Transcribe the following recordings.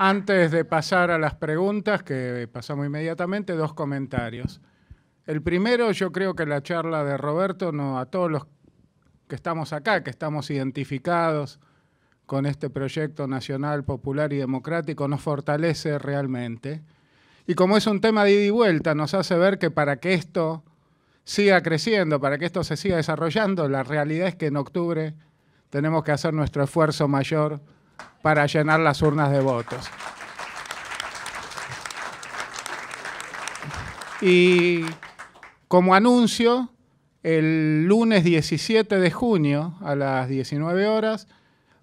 Antes de pasar a las preguntas, que pasamos inmediatamente, dos comentarios. El primero, yo creo que la charla de Roberto, no, a todos los que estamos acá, que estamos identificados con este proyecto nacional, popular y democrático, nos fortalece realmente. Y como es un tema de ida y vuelta, nos hace ver que para que esto siga creciendo, para que esto se siga desarrollando, la realidad es que en octubre tenemos que hacer nuestro esfuerzo mayor para llenar las urnas de votos. Y como anuncio, el lunes 17 de junio a las 19 horas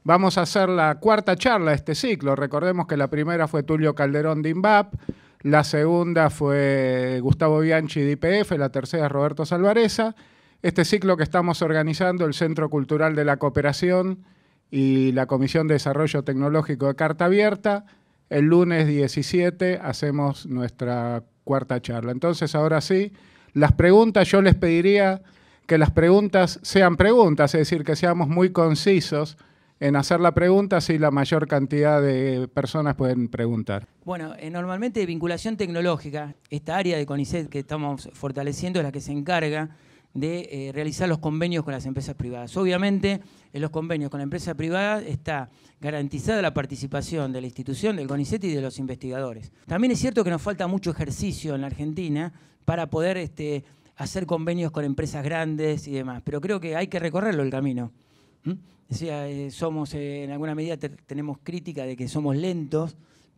vamos a hacer la cuarta charla de este ciclo. Recordemos que la primera fue Tulio Calderón de INVAP, la segunda fue Gustavo Bianchi de IPF, la tercera Roberto Salvareza. Este ciclo que estamos organizando, el Centro Cultural de la Cooperación, y la Comisión de Desarrollo Tecnológico de Carta Abierta. El lunes 17 hacemos nuestra cuarta charla. Entonces, ahora sí, las preguntas, yo les pediría que las preguntas sean preguntas, es decir, que seamos muy concisos en hacer la pregunta si la mayor cantidad de personas pueden preguntar. Bueno, eh, normalmente vinculación tecnológica, esta área de CONICET que estamos fortaleciendo es la que se encarga de eh, realizar los convenios con las empresas privadas. Obviamente, en los convenios con la empresa privada está garantizada la participación de la institución, del CONICET y de los investigadores. También es cierto que nos falta mucho ejercicio en la Argentina para poder este, hacer convenios con empresas grandes y demás, pero creo que hay que recorrerlo el camino. ¿Mm? Eh, somos, eh, en alguna medida tenemos crítica de que somos lentos,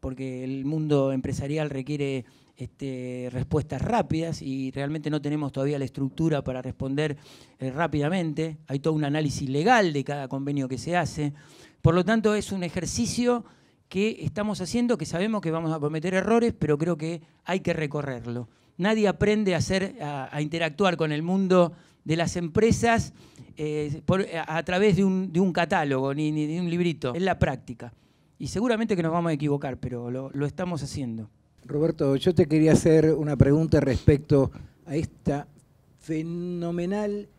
porque el mundo empresarial requiere este, respuestas rápidas y realmente no tenemos todavía la estructura para responder eh, rápidamente. Hay todo un análisis legal de cada convenio que se hace. Por lo tanto, es un ejercicio que estamos haciendo, que sabemos que vamos a cometer errores, pero creo que hay que recorrerlo. Nadie aprende a, hacer, a, interactuar con el mundo de las empresas eh, a, través de un, catálogo ni, ni de un librito, es la práctica y seguramente que nos vamos a equivocar, pero lo, estamos haciendo. Roberto, yo te quería hacer una pregunta respecto a este fenomenal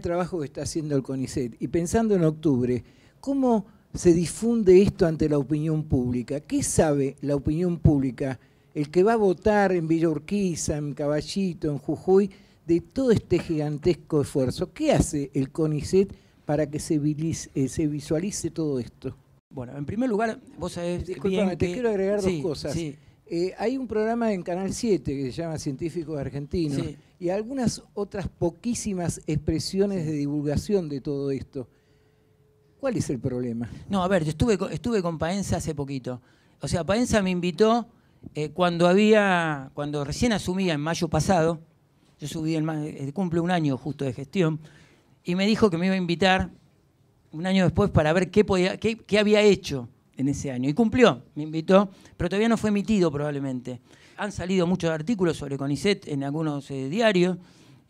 trabajo que está haciendo el CONICET. Y pensando en octubre, ¿cómo se difunde esto ante la opinión pública? ¿Qué sabe la opinión pública, el que va a votar en Villa Urquiza, en Caballito, en Jujuy, de todo este gigantesco esfuerzo? ¿Qué hace el CONICET para que se eh, visualice todo esto? Bueno, en primer lugar, vos sabés. Disculpame, te quiero agregar dos cosas. Eh, hay un programa en Canal 7 que se llama Científicos Argentinos y algunas otras poquísimas expresiones de divulgación de todo esto. ¿Cuál es el problema? No, a ver, yo estuve, estuve con Paenza hace poquito. O sea, Paenza me invitó eh, cuando había, cuando recién asumía en mayo pasado, yo subí el, eh, cumple un año justo de gestión, y me dijo que me iba a invitar un año después para ver qué, podía, qué, había hecho en ese año. Y cumplió, me invitó, pero todavía no fue emitido probablemente. Han salido muchos artículos sobre CONICET en algunos eh, diarios,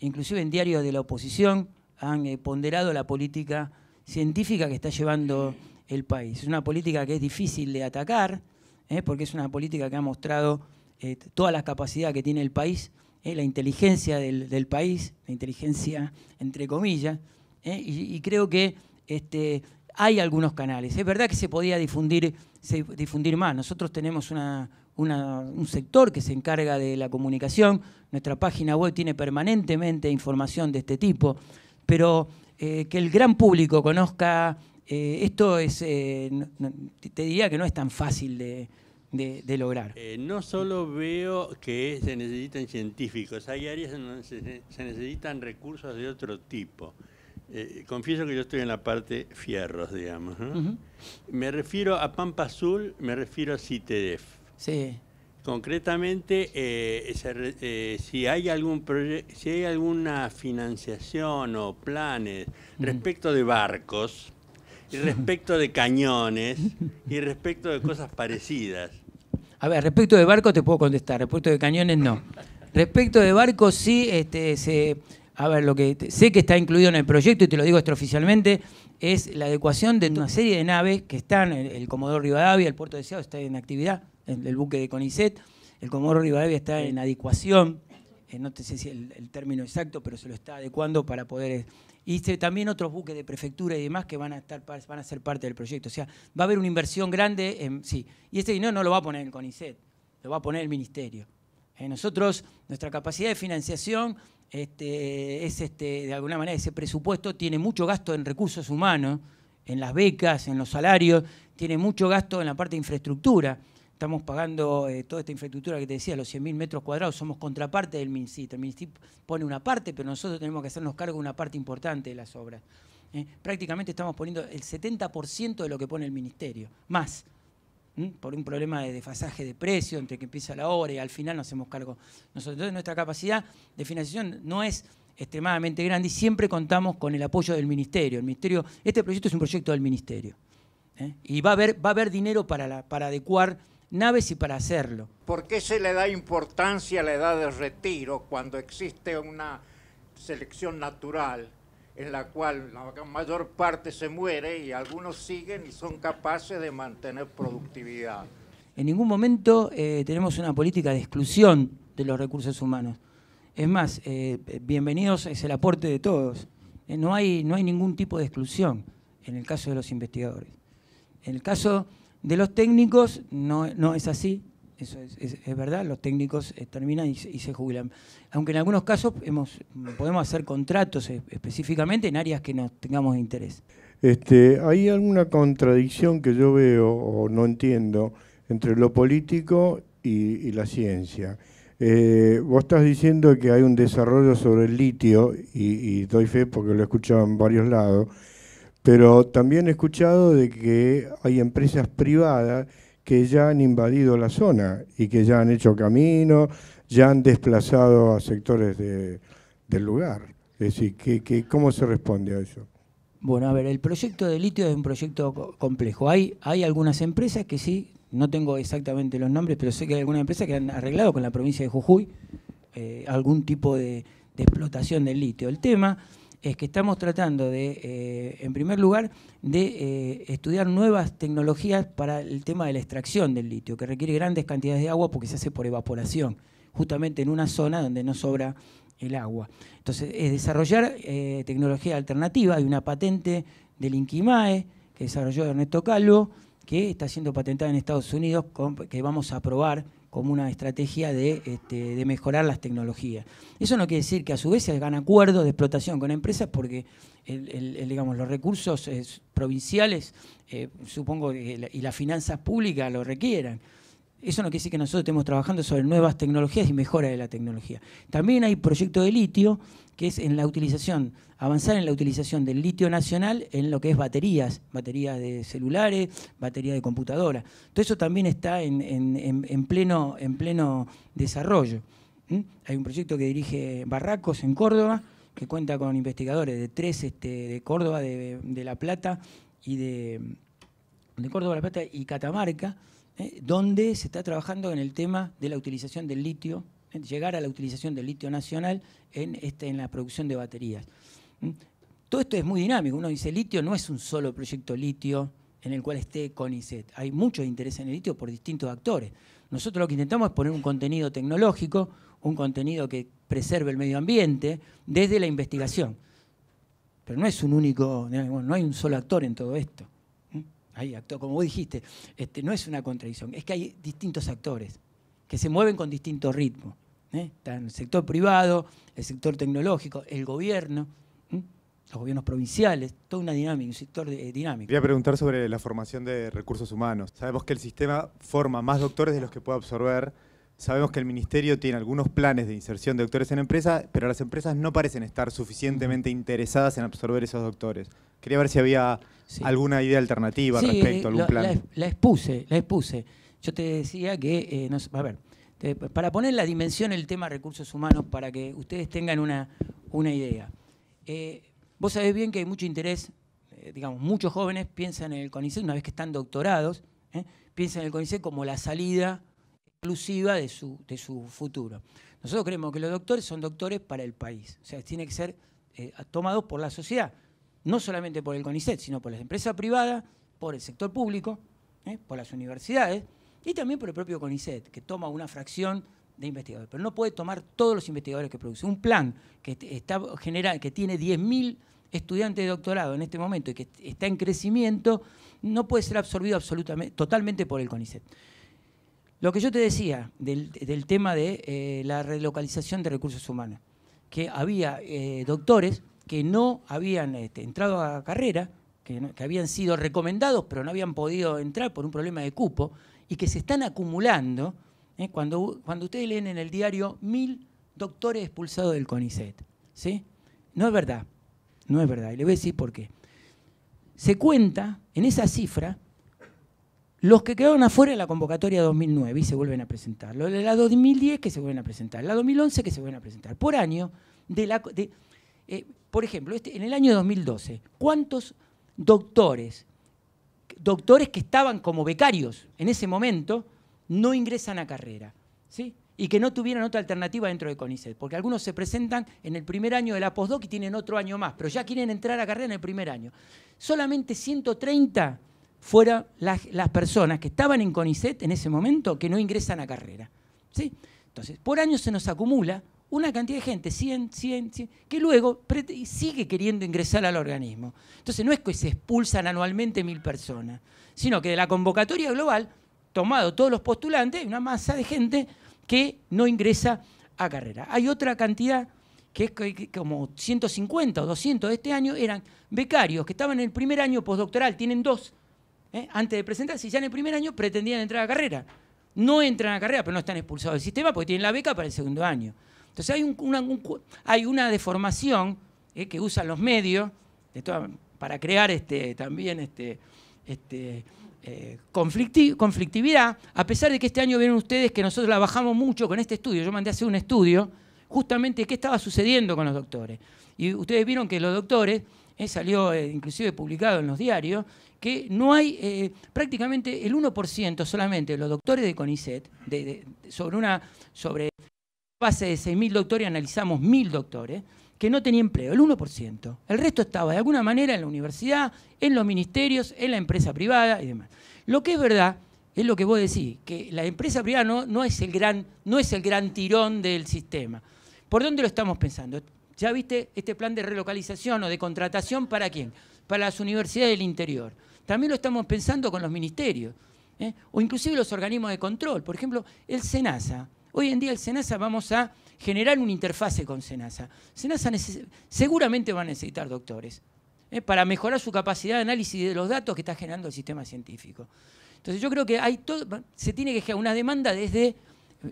inclusive en diarios de la oposición, han eh, ponderado la política científica que está llevando el país. Es una política que es difícil de atacar, eh, porque es una política que ha mostrado todas las capacidades que tiene el país, la inteligencia del, país, la inteligencia entre comillas, y creo que este, hay algunos canales. Es verdad que se podía difundir, más. Nosotros tenemos un sector que se encarga de la comunicación. Nuestra página web tiene permanentemente información de este tipo. Pero eh, que el gran público conozca eh, esto es, eh, te diría que no es tan fácil de, lograr. no solo veo que se necesitan científicos, hay áreas donde se necesitan recursos de otro tipo. Eh, confieso que yo estoy en la parte fierros, digamos. Me refiero a Pampa Azul, me refiero a CITEDEF. Sí. Concretamente, eh, eh, si, hay algún si hay alguna financiación o planes respecto de barcos, y respecto de cañones y respecto de cosas parecidas. A ver, respecto de barcos te puedo contestar, respecto de cañones no. Respecto de barcos sí, este, se, a ver, lo que sé que está incluido en el proyecto, y te lo digo extraoficialmente, es la adecuación de una mm. serie de naves que están, el, el Comodoro Rivadavia, el Puerto Deseado está en actividad, el, buque de CONICET, el Comodoro Rivadavia está en adecuación, eh, no no sé si el, el, término exacto, pero se lo está adecuando para poder... Eh, y también otros buques de prefectura y demás que van a, estar, van a ser parte del proyecto. O sea, va a haber una inversión grande, en, sí. Y ese dinero no lo va a poner el CONICET, lo va a poner el Ministerio. Eh, nosotros, nuestra capacidad de financiación este, es este, de alguna manera ese presupuesto tiene mucho gasto en recursos humanos, en las becas, en los salarios, tiene mucho gasto en la parte de infraestructura. Estamos pagando eh, toda esta infraestructura que te decía, los 100.000 metros cuadrados, somos contraparte del MINCIT. El MINCIT pone una parte, pero nosotros tenemos que hacernos cargo de una parte importante de las obras. Eh, prácticamente estamos poniendo el 70% de lo que pone el ministerio, más por un problema de desfasaje de precio entre que empieza la obra y al final nos hacemos cargo nosotros. Entonces nuestra capacidad de financiación no es extremadamente grande y siempre contamos con el apoyo del ministerio. El ministerio este proyecto es un proyecto del ministerio. ¿eh? Y va a haber, va a haber dinero para, para adecuar naves y para hacerlo. ¿Por qué se le da importancia a la edad de retiro cuando existe una selección natural? en la cual la mayor parte se muere y algunos siguen y son capaces de mantener productividad. En ningún momento eh, tenemos una política de exclusión de los recursos humanos. Es más, eh, bienvenidos es el aporte de todos. Eh, no, hay, no hay ningún tipo de exclusión en el caso de los investigadores. En el caso de los técnicos no, no es así, eso es, es, verdad, los técnicos eh, terminan y, se jubilan. Aunque en algunos casos hemos, podemos hacer contratos eh, específicamente en áreas que nos tengamos interés. Este, ¿Hay alguna contradicción que yo veo o no entiendo entre lo político y, la ciencia? Eh, vos estás diciendo que hay un desarrollo sobre el litio, y, y doy fe porque lo he escuchado en varios lados, pero también he escuchado de que hay empresas privadas que ya han invadido la zona y que ya han hecho camino, ya han desplazado a sectores de, del lugar. Es decir, que cómo se responde a eso? Bueno, a ver, el proyecto de litio es un proyecto complejo. Hay, hay algunas empresas que sí, no tengo exactamente los nombres, pero sé que hay algunas empresas que han arreglado con la provincia de Jujuy eh, algún tipo de, de explotación del litio. El tema es que estamos tratando de, eh, en primer lugar, de eh, estudiar nuevas tecnologías para el tema de la extracción del litio, que requiere grandes cantidades de agua porque se hace por evaporación, justamente en una zona donde no sobra el agua. Entonces, es desarrollar eh, tecnología alternativa. Hay una patente del Inquimae que desarrolló Ernesto Calvo, que está siendo patentada en Estados Unidos, que vamos a aprobar como una estrategia este, de, mejorar las tecnologías. Eso no quiere decir que a su vez se hagan acuerdos de explotación con empresas porque digamos, los recursos eh, provinciales, eh, supongo, y las finanzas públicas lo requieran. Eso no quiere decir que nosotros estemos trabajando sobre nuevas tecnologías y mejora de la tecnología. También hay proyectos de litio que es en la utilización, avanzar en la utilización del litio nacional en lo que es baterías, baterías de celulares, baterías de computadora. Todo eso también está en, pleno, en pleno desarrollo. Hay un proyecto que dirige Barracos en Córdoba, que cuenta con investigadores de tres este, de Córdoba, de, La Plata y de, de Córdoba, La Plata y Catamarca, ¿eh? donde se está trabajando en el tema de la utilización del litio llegar a la utilización del litio nacional en, este, en la producción de baterías. ¿Mm? Todo esto es muy dinámico. Uno dice, litio no es un solo proyecto litio en el cual esté CONICET. Hay mucho interés en el litio por distintos actores. Nosotros lo que intentamos es poner un contenido tecnológico, un contenido que preserve el medio ambiente desde la investigación. Pero no es un único, no hay un solo actor en todo esto. ¿Mm? Hay actor, como vos dijiste, este, no es una contradicción, es que hay distintos actores que se mueven con distintos ritmos. ¿eh? Está el sector privado, el sector tecnológico, el gobierno, los gobiernos provinciales, toda una dinámica, un sector de, eh, Voy a preguntar sobre la formación de recursos humanos. Sabemos que el sistema forma más doctores de los que puede absorber. Sabemos que el ministerio tiene algunos planes de inserción de doctores en empresas, pero las empresas no parecen estar suficientemente interesadas en absorber esos doctores. Quería ver si había alguna idea alternativa respecto a algún plan. La, expuse, la expuse. Yo te decía que, eh, a ver, para poner la dimensión el tema recursos humanos, para que ustedes tengan una, idea. Eh, vos sabés bien que hay mucho interés, eh, digamos, muchos jóvenes piensan en el CONICET, una vez que están doctorados, eh, piensan en el CONICET como la salida exclusiva de su, de su futuro. Nosotros creemos que los doctores son doctores para el país, o sea, tienen que ser tomados por la sociedad, no solamente por el CONICET, sino por las empresas privadas, por el sector público, por las universidades, y también por el propio CONICET, que toma una fracción de investigadores, pero no puede tomar todos los investigadores que produce. Un plan que, está, que tiene 10.000 estudiantes de doctorado en este momento y que está en crecimiento, no puede ser absorbido absolutamente, totalmente por el CONICET. Lo que yo te decía del, tema de eh, la relocalización de recursos humanos, que había eh, doctores que no habían este, entrado a carrera, que habían sido recomendados, pero no habían podido entrar por un problema de cupo, y que se están acumulando. ¿eh? Cuando, cuando ustedes leen en el diario mil doctores expulsados del CONICET, ¿sí? No es verdad, no es verdad. Y le voy a decir por qué. Se cuenta en esa cifra los que quedaron afuera de la convocatoria 2009 y se vuelven a presentar, los de la 2010 que se vuelven a presentar, la 2011 que se vuelven a presentar, por año de la... Eh, por ejemplo, este, en el año 2012, ¿cuántos doctores doctores que estaban como becarios en ese momento no ingresan a carrera, ¿sí? Y que no tuvieran otra alternativa dentro de CONICET, porque algunos se presentan en el primer año de la postdoc y tienen otro año más, pero ya quieren entrar a carrera en el primer año. Solamente 130 fueron las, las personas que estaban en CONICET en ese momento que no ingresan a carrera, ¿sí? Entonces, por año se nos acumula una cantidad de gente, 100, 100, que luego sigue queriendo ingresar al organismo. Entonces no es que se expulsan anualmente mil personas, sino que de la convocatoria global, tomado todos los postulantes, hay una masa de gente que no ingresa a carrera. Hay otra cantidad que es como 150 o 200 de este año, eran becarios que estaban en el primer año postdoctoral, tienen dos, ¿eh? antes de presentarse, ya en el primer año pretendían entrar a carrera. No entran a carrera, pero no están expulsados del sistema porque tienen la beca para el segundo año. Entonces hay, una, hay una deformación eh, que usan los medios para crear este, también este, este, eh, conflictividad, a pesar de que este año vieron ustedes que nosotros la bajamos mucho con este estudio. Yo mandé a hacer un estudio justamente qué estaba sucediendo con los doctores. Y ustedes vieron que los doctores, eh, salió inclusive publicado en los diarios, que no hay prácticamente el 1% solamente de los doctores de CONICET, sobre, una, sobre base de 6.000 doctores analizamos 1.000 doctores que no tenían empleo, el 1%. El resto estaba de alguna manera en la universidad, en los ministerios, en la empresa privada y demás. Lo que es verdad es lo que vos decís, que la empresa privada no, es, el gran, no es el gran tirón del sistema. ¿Por dónde lo estamos pensando? ¿Ya viste este plan de relocalización o de contratación para quién? Para las universidades del interior. También lo estamos pensando con los ministerios ¿eh? o inclusive los organismos de control. Por ejemplo, el SENASA Hoy en día el SENASA vamos a generar una interfase con SENASA. SENASA seguramente va a necesitar doctores ¿eh? para mejorar su capacidad de análisis de los datos que está generando el sistema científico. Entonces yo creo que hay todo, se tiene que generar una demanda desde,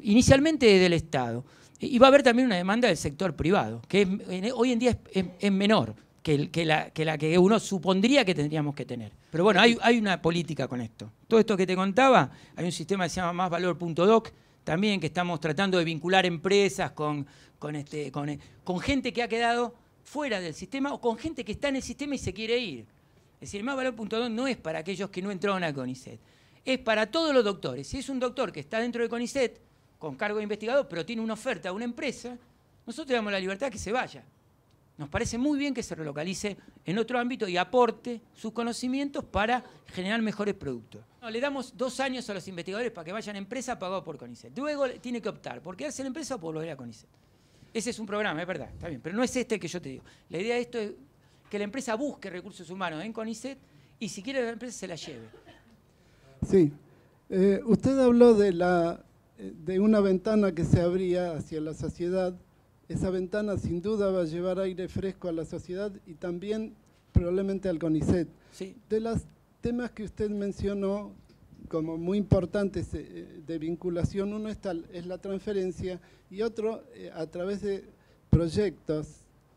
inicialmente desde el Estado. Y va a haber también una demanda del sector privado, que hoy en día es, menor que, la, que, uno supondría que tendríamos que tener. Pero bueno, hay, hay una política con esto. Todo esto que te contaba, hay un sistema que se llama Más Valor.doc, también, que estamos tratando de vincular empresas con, con, este, eh, con, gente que ha quedado fuera del sistema o con gente que está en el sistema y se quiere ir. Es decir, el más no es para aquellos que no entraron a CONICET, es para todos los doctores. Si es un doctor que está dentro de CONICET, con cargo de investigador, pero tiene una oferta a una empresa, nosotros le damos la libertad que se vaya. Nos parece muy bien que se relocalice en otro ámbito y aporte sus conocimientos para generar mejores productos. le damos dos años a los investigadores para que vayan a empresa pagado por CONICET. Luego tiene que optar por quedarse en la empresa o por volver a CONICET. Ese es un programa, es verdad, está bien, pero no es este que yo te digo. La idea de esto es que la empresa busque recursos humanos en CONICET y si quiere la empresa se la lleve. Sí. Eh, usted habló de, la, eh, de una ventana que se abría hacia la sociedad esa ventana sin duda va a llevar aire fresco a la sociedad y también probablemente al CONICET. Sí. De los temas que usted mencionó como muy importantes eh, de vinculación, uno es, la transferencia y otro eh, a través de proyectos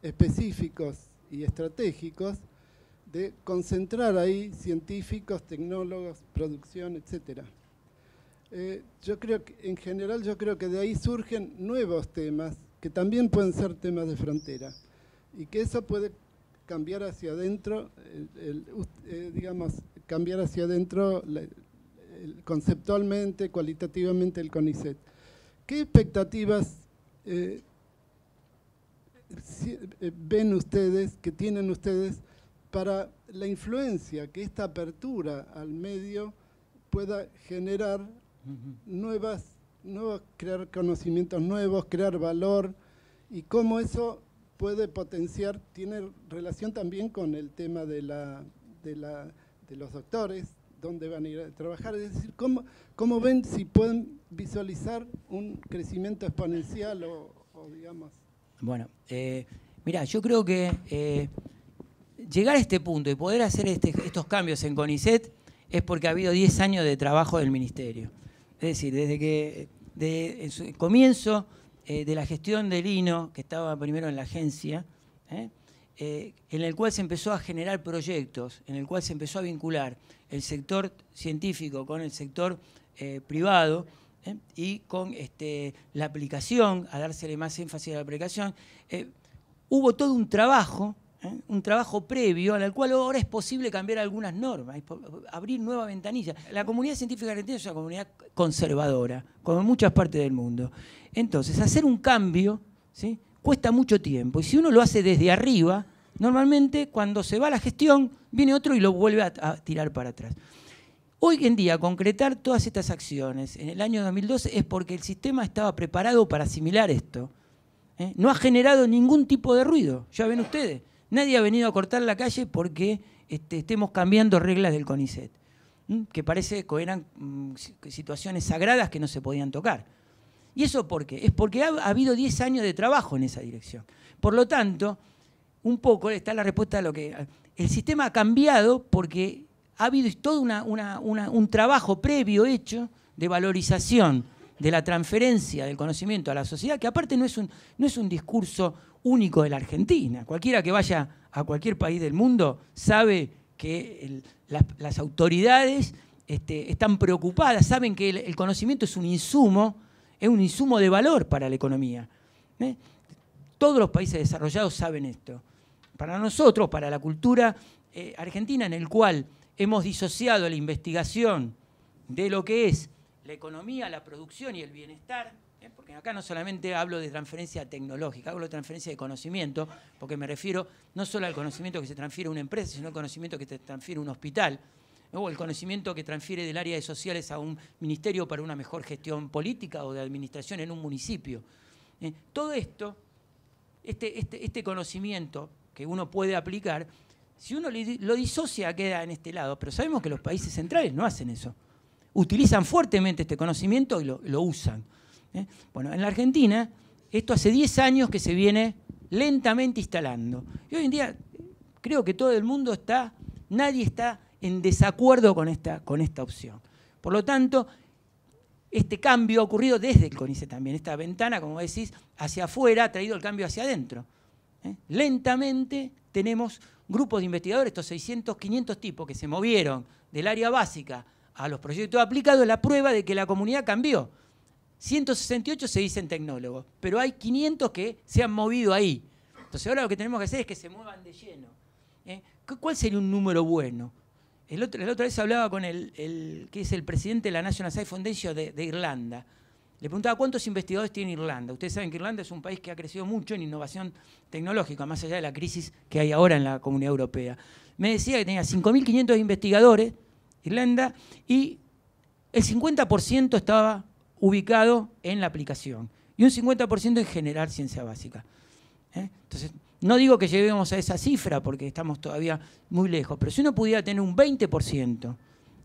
específicos y estratégicos de concentrar ahí científicos, tecnólogos, producción, etc. Eh, yo creo que, en general, yo creo que de ahí surgen nuevos temas que también pueden ser temas de frontera y que eso puede cambiar hacia adentro, eh, digamos, cambiar hacia adentro conceptualmente, cualitativamente el CONICET. ¿Qué expectativas eh, eh, ven ustedes, que tienen ustedes, para la influencia que esta apertura al medio pueda generar nuevas crear conocimientos nuevos, crear valor y cómo eso puede potenciar, tiene relación también con el tema de, la, de, la, de los doctores, dónde van a ir a trabajar, es decir, cómo, cómo ven si pueden visualizar un crecimiento exponencial o, digamos. Bueno, eh, mira, yo creo que eh, llegar a este punto y poder hacer este, estos cambios en CONICET es porque ha habido 10 años de trabajo del ministerio. Es decir, desde que de, comienzo eh, de la gestión del INO, que estaba primero en la agencia, ¿eh? Eh, en el cual se empezó a generar proyectos, en el cual se empezó a vincular el sector científico con el sector privado y con este, la aplicación, a dársele más énfasis a la aplicación, hubo todo un trabajo ¿eh? un trabajo previo al cual ahora es posible cambiar algunas normas, abrir nueva ventanilla. La comunidad científica argentina es una comunidad conservadora, como en muchas partes del mundo. Entonces, hacer un cambio ¿sí? cuesta mucho tiempo y si uno lo hace desde arriba, normalmente cuando se va la gestión, viene otro y lo vuelve a, tirar para atrás. Hoy en día, concretar todas estas acciones en el año 2012 es porque el sistema estaba preparado para asimilar esto. ¿eh? No ha generado ningún tipo de ruido, ya ven ustedes. Nadie ha venido a cortar la calle porque este, estemos cambiando reglas del CONICET, que parece que eran mm, situaciones sagradas que no se podían tocar. ¿Y eso por qué? Es porque ha, habido 10 años de trabajo en esa dirección. Por lo tanto, un poco está la respuesta a lo que... El sistema ha cambiado porque ha habido todo un trabajo previo hecho de valorización de la transferencia del conocimiento a la sociedad, que aparte no es un, no es un discurso único de la Argentina. Cualquiera que vaya a cualquier país del mundo sabe que las, autoridades este, están preocupadas, saben que el, conocimiento es un insumo, es un insumo de valor para la economía. ¿eh? Todos los países desarrollados saben esto. Para nosotros, para la cultura eh, argentina, en el cual hemos disociado la investigación de lo que es la economía, la producción y el bienestar, ¿eh? porque acá no solamente hablo de transferencia tecnológica, hablo de transferencia de conocimiento, porque me refiero no solo al conocimiento que se transfiere a una empresa, sino al conocimiento que se transfiere a un hospital, o el conocimiento que transfiere del área de sociales a un ministerio para una mejor gestión política o de administración en un municipio. ¿eh? Todo esto, este, este, este conocimiento que uno puede aplicar, si uno lo disocia queda en este lado, pero sabemos que los países centrales no hacen eso utilizan fuertemente este conocimiento y lo, usan. ¿eh? Bueno, en la Argentina esto hace 10 años que se viene lentamente instalando. Y hoy en día creo que todo el mundo está, nadie está en desacuerdo con esta, con esta opción. Por lo tanto, este cambio ha ocurrido desde el Conice también. Esta ventana, como decís, hacia afuera ha traído el cambio hacia adentro. ¿eh? Lentamente tenemos grupos de investigadores, estos 600, 500 tipos que se movieron del área básica a los proyectos aplicados es la prueba de que la comunidad cambió. 168 se dicen tecnólogos, pero hay 500 que se han movido ahí. Entonces ahora lo que tenemos que hacer es que se muevan de lleno. ¿eh? ¿Cuál sería un número bueno? El otro, la otra vez hablaba con el, que es el presidente de la National Science Foundation de, de Irlanda. Le preguntaba cuántos investigadores tiene Irlanda. Ustedes saben que Irlanda es un país que ha crecido mucho en innovación tecnológica, más allá de la crisis que hay ahora en la comunidad europea. Me decía que tenía 5.500 investigadores, Irlanda, y el 50% estaba ubicado en la aplicación y un 50% en generar ciencia básica. ¿eh? Entonces, no digo que llevemos a esa cifra porque estamos todavía muy lejos, pero si uno pudiera tener un 20%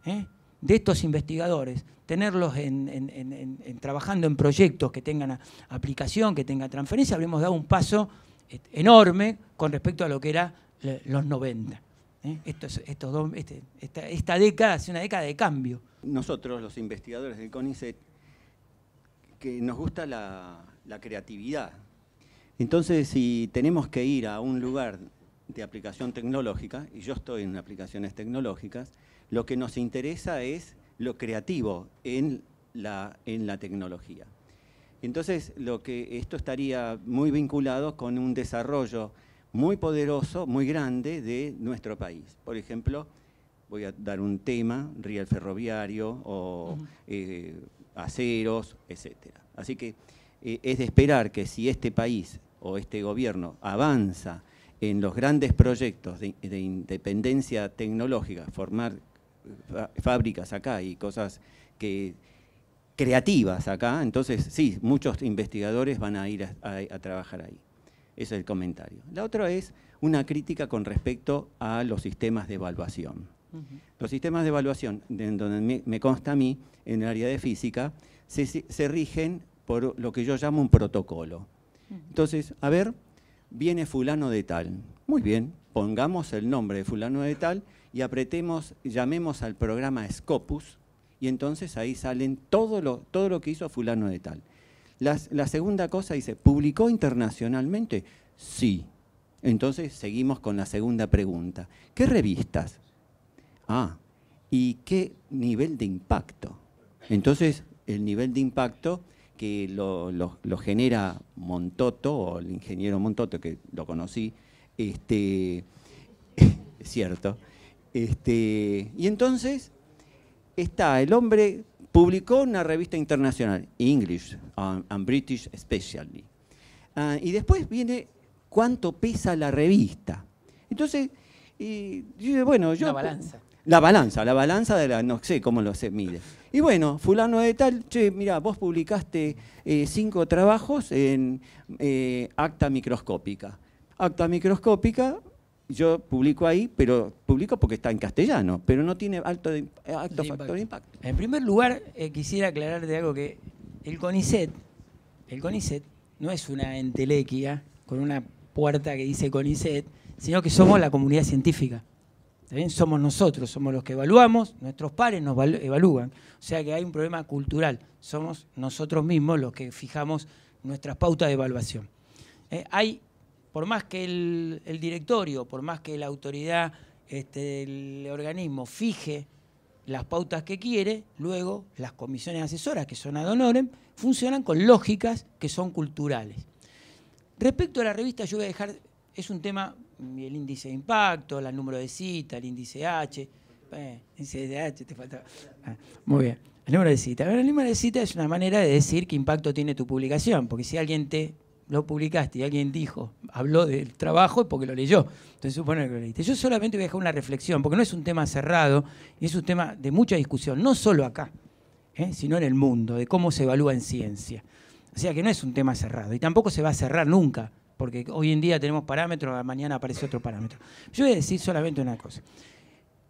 ¿eh? de estos investigadores, tenerlos en, trabajando en proyectos que tengan aplicación, que tengan transferencia, habríamos dado un paso eh, enorme con respecto a lo que era los 90. ¿Eh? Este, esta, década es una década de cambio. Nosotros, los investigadores del CONICET, que nos gusta la, creatividad. Entonces, si tenemos que ir a un lugar de aplicación tecnológica, y yo estoy en aplicaciones tecnológicas, lo que nos interesa es lo creativo en la, en la tecnología. Entonces, lo que esto estaría muy vinculado con un desarrollo muy poderoso, muy grande de nuestro país. Por ejemplo, voy a dar un tema, riel ferroviario o eh, aceros, etc. Así que eh, es de esperar que si este país o este gobierno avanza en los grandes proyectos de, independencia tecnológica, formar eh, fábricas acá y cosas que creativas acá, entonces sí, muchos investigadores van a ir a trabajar ahí. Ese es el comentario. La otra es una crítica con respecto a los sistemas de evaluación. Los sistemas de evaluación, en donde me, consta a mí, en el área de física, se, rigen por lo que yo llamo un protocolo. Entonces, a ver, viene fulano de tal. Muy bien, pongamos el nombre de fulano de tal y apretemos, llamemos al programa Scopus y entonces ahí salen todo todo lo que hizo fulano de tal. La, segunda cosa dice, ¿publicó internacionalmente? Sí. Entonces seguimos con la segunda pregunta. ¿Qué revistas? Ah, ¿y qué nivel de impacto? Entonces, el nivel de impacto que lo, genera Montoto, o el ingeniero Montoto, que lo conocí, este, es cierto. Este, y entonces está el hombre publicó una revista internacional, English and British especially, ah, y después viene cuánto pesa la revista. Entonces, y, bueno, yo... La balanza. La balanza, la balanza de la, no sé cómo lo se mide. Y bueno, fulano de tal, che, mira, vos publicaste eh, cinco trabajos en eh, acta microscópica. Acta microscópica yo publico ahí, pero publico porque está en castellano, pero no tiene alto, eh, factor de impacto. En primer lugar, eh, quisiera aclarar algo que el CONICET, el CONICET no es una entelequia con una puerta que dice CONICET, sino que somos la comunidad científica. ¿También? Somos nosotros, somos los que evaluamos, nuestros pares nos evalúan. O sea que hay un problema cultural, somos nosotros mismos los que fijamos nuestras pautas de evaluación. Eh, hay por más que el, directorio, por más que la autoridad, este, el organismo fije las pautas que quiere, luego las comisiones asesoras, que son ad honorem, funcionan con lógicas que son culturales. Respecto a la revista, yo voy a dejar, es un tema, el índice de impacto, el número de cita, el índice H, eh, índice de H, te falta. Ah, muy bien, el número de cita. el número de cita es una manera de decir qué impacto tiene tu publicación, porque si alguien te lo publicaste y alguien dijo, habló del trabajo porque lo leyó. Entonces supone que lo leíste. Yo solamente voy a dejar una reflexión, porque no es un tema cerrado, y es un tema de mucha discusión, no solo acá, ¿eh? sino en el mundo, de cómo se evalúa en ciencia. O sea que no es un tema cerrado, y tampoco se va a cerrar nunca, porque hoy en día tenemos parámetros, mañana aparece otro parámetro. Yo voy a decir solamente una cosa.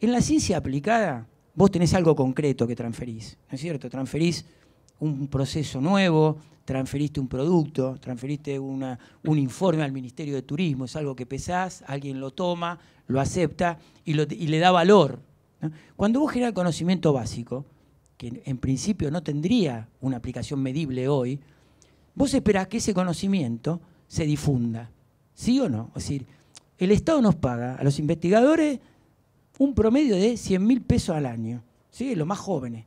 En la ciencia aplicada, vos tenés algo concreto que transferís, ¿no es cierto? Transferís un proceso nuevo, transferiste un producto, transferiste un informe al Ministerio de Turismo, es algo que pesás, alguien lo toma, lo acepta y, le da valor. Cuando vos generas conocimiento básico, que en principio no tendría una aplicación medible hoy, vos esperás que ese conocimiento se difunda, ¿sí o no? Es decir, el Estado nos paga a los investigadores un promedio de 100 mil pesos al año, ¿sí? los más jóvenes,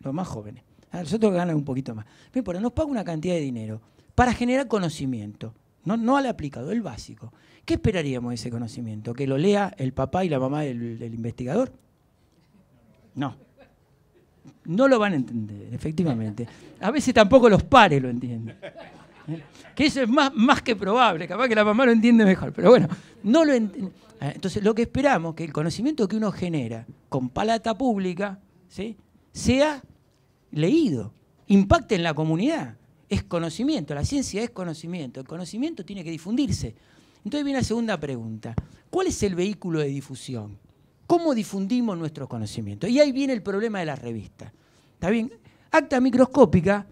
los más jóvenes. Ah, nosotros ganan un poquito más. Pero nos paga una cantidad de dinero para generar conocimiento, no, no al aplicado, el básico. ¿Qué esperaríamos de ese conocimiento? ¿Que lo lea el papá y la mamá del, investigador? No. No lo van a entender, efectivamente. A veces tampoco los pares lo entienden. Que eso es más, más que probable, capaz que la mamá lo entiende mejor, pero bueno, no lo eh, Entonces, lo que esperamos que el conocimiento que uno genera con palata pública ¿sí? sea leído, impacte en la comunidad. Es conocimiento, la ciencia es conocimiento, el conocimiento tiene que difundirse. Entonces viene la segunda pregunta, ¿cuál es el vehículo de difusión? ¿Cómo difundimos nuestro conocimiento? Y ahí viene el problema de la revista, ¿Está bien? Acta microscópica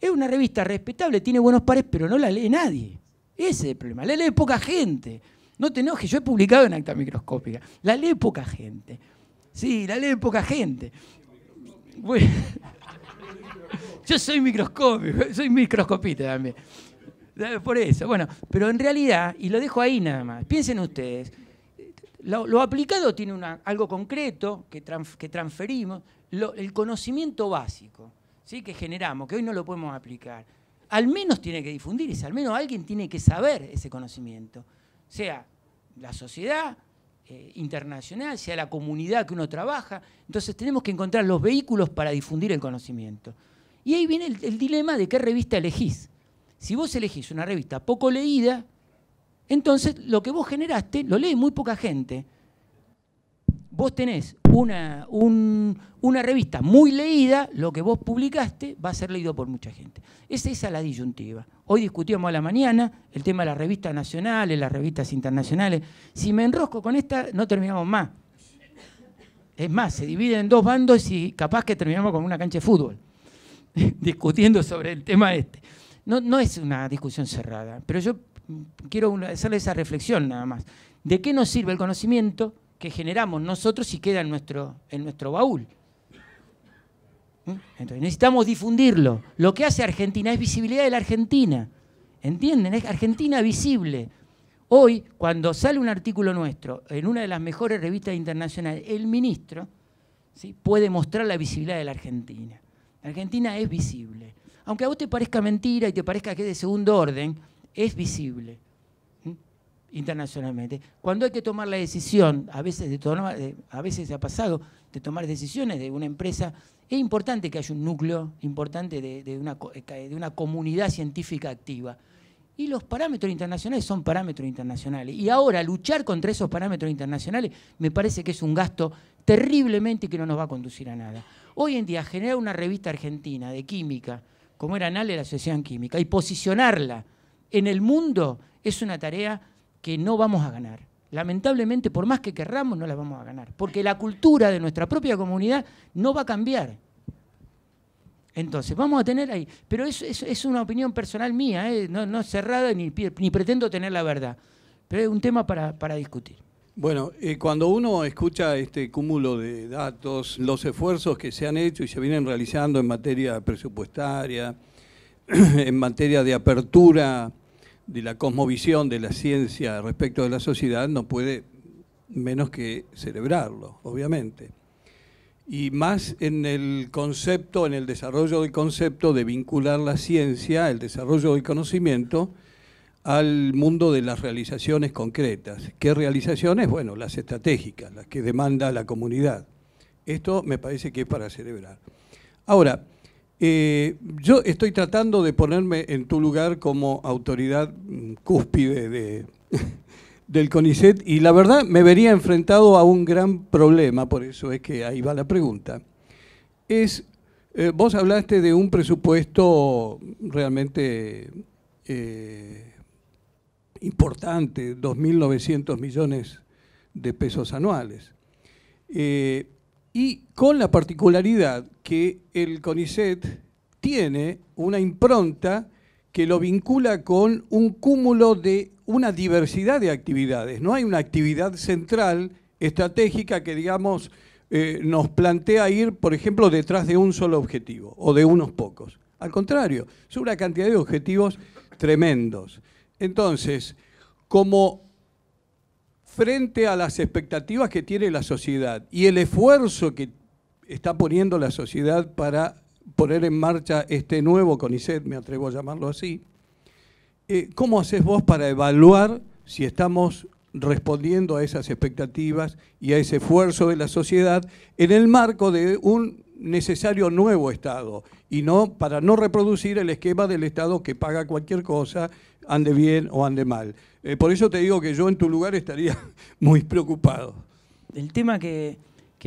es una revista respetable, tiene buenos pares, pero no la lee nadie. Ese es el problema, la lee poca gente. No te enojes, yo he publicado en acta microscópica. La lee poca gente. Sí, la lee poca gente. Bueno, yo soy microscopio, soy microscopita también. Por eso, bueno, pero en realidad, y lo dejo ahí nada más, piensen ustedes, lo, aplicado tiene algo concreto que, transferimos, el conocimiento básico ¿sí? que generamos, que hoy no lo podemos aplicar, al menos tiene que difundirse, al menos alguien tiene que saber ese conocimiento, sea la sociedad eh, internacional, sea la comunidad que uno trabaja, entonces tenemos que encontrar los vehículos para difundir el conocimiento. Y ahí viene el, dilema de qué revista elegís. Si vos elegís una revista poco leída, entonces lo que vos generaste lo lee muy poca gente. Vos tenés una, una revista muy leída, lo que vos publicaste va a ser leído por mucha gente. Esa Es la disyuntiva. Hoy discutíamos a la mañana el tema de las revistas nacionales, las revistas internacionales. Si me enrosco con esta, no terminamos más. Es más, se divide en dos bandos y capaz que terminamos con una cancha de fútbol. discutiendo sobre el tema este. No, no es una discusión cerrada, pero yo quiero hacerle esa reflexión nada más. ¿De qué nos sirve el conocimiento que generamos nosotros y queda en nuestro, en nuestro baúl? ¿Mm? Entonces necesitamos difundirlo. Lo que hace Argentina es visibilidad de la Argentina. ¿Entienden? Es Argentina visible. Hoy, cuando sale un artículo nuestro en una de las mejores revistas internacionales, el ministro ¿sí? puede mostrar la visibilidad de la Argentina. Argentina es visible. Aunque a vos te parezca mentira y te parezca que es de segundo orden, es visible internacionalmente. Cuando hay que tomar la decisión, a veces, de ha pasado, de tomar decisiones de una empresa, es importante que haya un núcleo importante eh, de una comunidad científica activa. Y los parámetros internacionales son parámetros internacionales. Y ahora luchar contra esos parámetros internacionales me parece que es un gasto terriblemente que no nos va a conducir a nada hoy en día generar una revista argentina de química, como era ANAL de la Asociación Química, y posicionarla en el mundo es una tarea que no vamos a ganar. Lamentablemente, por más que querramos, no la vamos a ganar, porque la cultura de nuestra propia comunidad no va a cambiar. Entonces, vamos a tener ahí, pero es, es, una opinión personal mía, ¿eh? no, cerrada ni, pretendo tener la verdad, pero es un tema para discutir. Bueno, eh, cuando uno escucha este cúmulo de datos, los esfuerzos que se han hecho y se vienen realizando en materia presupuestaria, en materia de apertura de la cosmovisión de la ciencia respecto de la sociedad, no puede menos que celebrarlo, obviamente. Y más en el concepto, en el desarrollo del concepto de vincular la ciencia, el desarrollo del conocimiento, al mundo de las realizaciones concretas. ¿Qué realizaciones? Bueno, las estratégicas, las que demanda la comunidad. Esto me parece que es para celebrar. Ahora, eh, yo estoy tratando de ponerme en tu lugar como autoridad mm, cúspide del CONICET y la verdad me vería enfrentado a un gran problema, por eso es que ahí va la pregunta. Es, eh, vos hablaste de un presupuesto realmente... Eh, importante, 2.900 millones de pesos anuales. Eh, y con la particularidad que el CONICET tiene una impronta que lo vincula con un cúmulo de una diversidad de actividades. No hay una actividad central, estratégica, que digamos eh, nos plantea ir, por ejemplo, detrás de un solo objetivo o de unos pocos. Al contrario, son una cantidad de objetivos tremendos. Entonces, como frente a las expectativas que tiene la sociedad y el esfuerzo que está poniendo la sociedad para poner en marcha este nuevo CONICET, me atrevo a llamarlo así, eh, ¿cómo haces vos para evaluar si estamos respondiendo a esas expectativas y a ese esfuerzo de la sociedad en el marco de un necesario nuevo Estado y no para no reproducir el esquema del Estado que paga cualquier cosa ande bien o ande mal. Eh, por eso te digo que yo en tu lugar estaría muy preocupado. El tema que,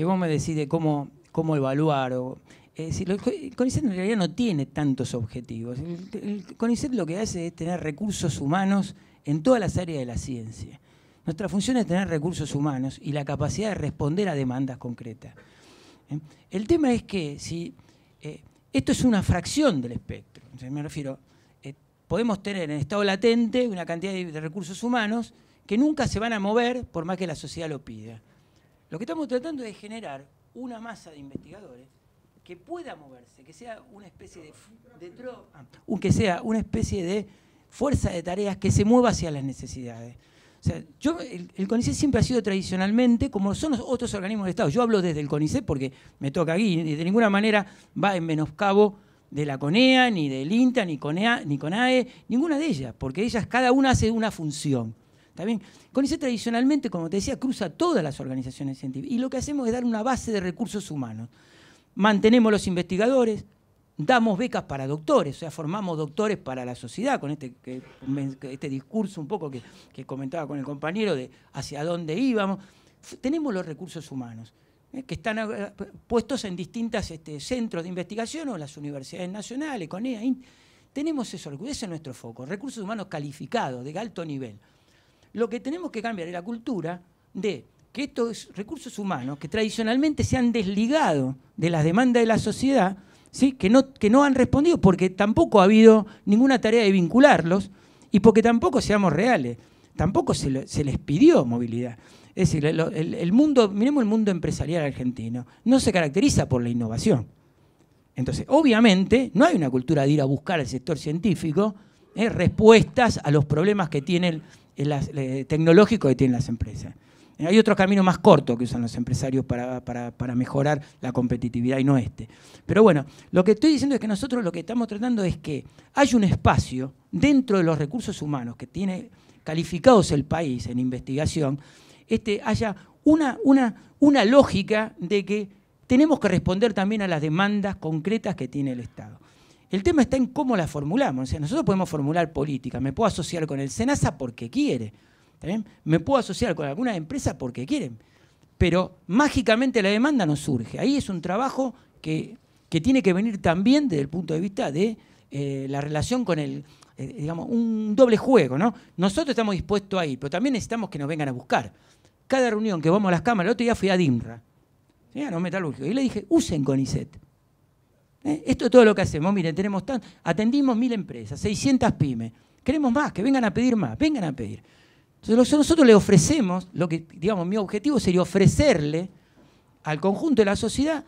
vos me decís de cómo, cómo evaluar, o, eh, el CONICET en realidad no tiene tantos objetivos. El, CONICET lo que hace es tener recursos humanos en todas las áreas de la ciencia. Nuestra función es tener recursos humanos y la capacidad de responder a demandas concretas. ¿Eh? El tema es que si esto es una fracción del espectro, me refiero, podemos tener en estado latente una cantidad de recursos humanos que nunca se van a mover por más que la sociedad lo pida. Lo que estamos tratando es generar una masa de investigadores que pueda moverse, que sea una especie de, ah, que sea una especie de fuerza de tareas que se mueva hacia las necesidades. yo, el, el, CONICET siempre ha sido tradicionalmente, como son los otros organismos de Estado, yo hablo desde el CONICET porque me toca aquí, y de ninguna manera va en menoscabo de la CONEA, ni del INTA, ni, CONEA, ni CONAE, ninguna de ellas, porque ellas cada una hace una función. también tradicionalmente, como te decía, cruza todas las organizaciones científicas y lo que hacemos es dar una base de recursos humanos. Mantenemos los investigadores, damos becas para doctores, o sea, formamos doctores para la sociedad, con este, este discurso un poco que, que comentaba con el compañero de hacia dónde íbamos. Tenemos los recursos humanos. Eh, que están eh, puestos en distintos este, centros de investigación o las universidades nacionales, con e Tenemos eso, ese es nuestro foco, recursos humanos calificados, de alto nivel. Lo que tenemos que cambiar es la cultura de que estos recursos humanos, que tradicionalmente se han desligado de las demandas de la sociedad, ¿sí? que, no, han respondido porque tampoco ha habido ninguna tarea de vincularlos y porque tampoco seamos reales, tampoco se les pidió movilidad. Es decir, el, mundo, miremos el mundo empresarial argentino, no se caracteriza por la innovación. Entonces, obviamente, no hay una cultura de ir a buscar al sector científico ¿eh? respuestas a los problemas que tienen eh, tecnológicos que tienen las empresas. Hay otro camino más corto que usan los empresarios para, para, mejorar la competitividad y no este. Pero bueno, lo que estoy diciendo es que nosotros lo que estamos tratando es que hay un espacio dentro de los recursos humanos que tiene calificados el país en investigación este, haya una, una, una lógica de que tenemos que responder también a las demandas concretas que tiene el Estado. El tema está en cómo la formulamos. nosotros podemos formular políticas. Me puedo asociar con el SENASA porque quiere. Me puedo asociar con alguna empresa porque quieren. Pero mágicamente la demanda no surge. Ahí es un trabajo que, tiene que venir también desde el punto de vista de eh, la relación con el, eh, digamos, un doble juego. ¿no? Nosotros estamos dispuestos ahí pero también necesitamos que nos vengan a buscar cada reunión que vamos a las cámaras, el otro día fui a DIMRA, no metalúrgico, y le dije, usen CONICET. ¿Eh? Esto es todo lo que hacemos. Miren, tenemos tan, atendimos mil empresas, 600 pymes. Queremos más, que vengan a pedir más, vengan a pedir. Entonces nosotros le ofrecemos, lo que, digamos, mi objetivo sería ofrecerle al conjunto de la sociedad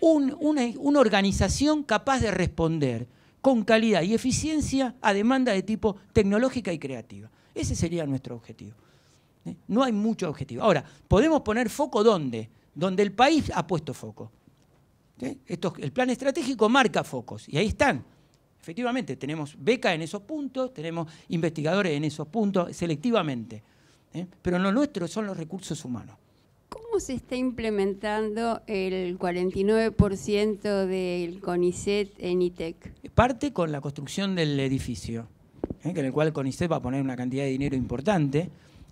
una, una organización capaz de responder con calidad y eficiencia a demanda de tipo tecnológica y creativa. Ese sería nuestro objetivo. ¿eh? No hay mucho objetivo. Ahora, podemos poner foco dónde? Donde el país ha puesto foco. Esto, el plan estratégico marca focos y ahí están. Efectivamente, tenemos becas en esos puntos, tenemos investigadores en esos puntos, selectivamente. ¿eh? Pero lo nuestro son los recursos humanos. ¿Cómo se está implementando el 49% del CONICET en ITEC? Parte con la construcción del edificio, ¿eh? en el cual CONICET va a poner una cantidad de dinero importante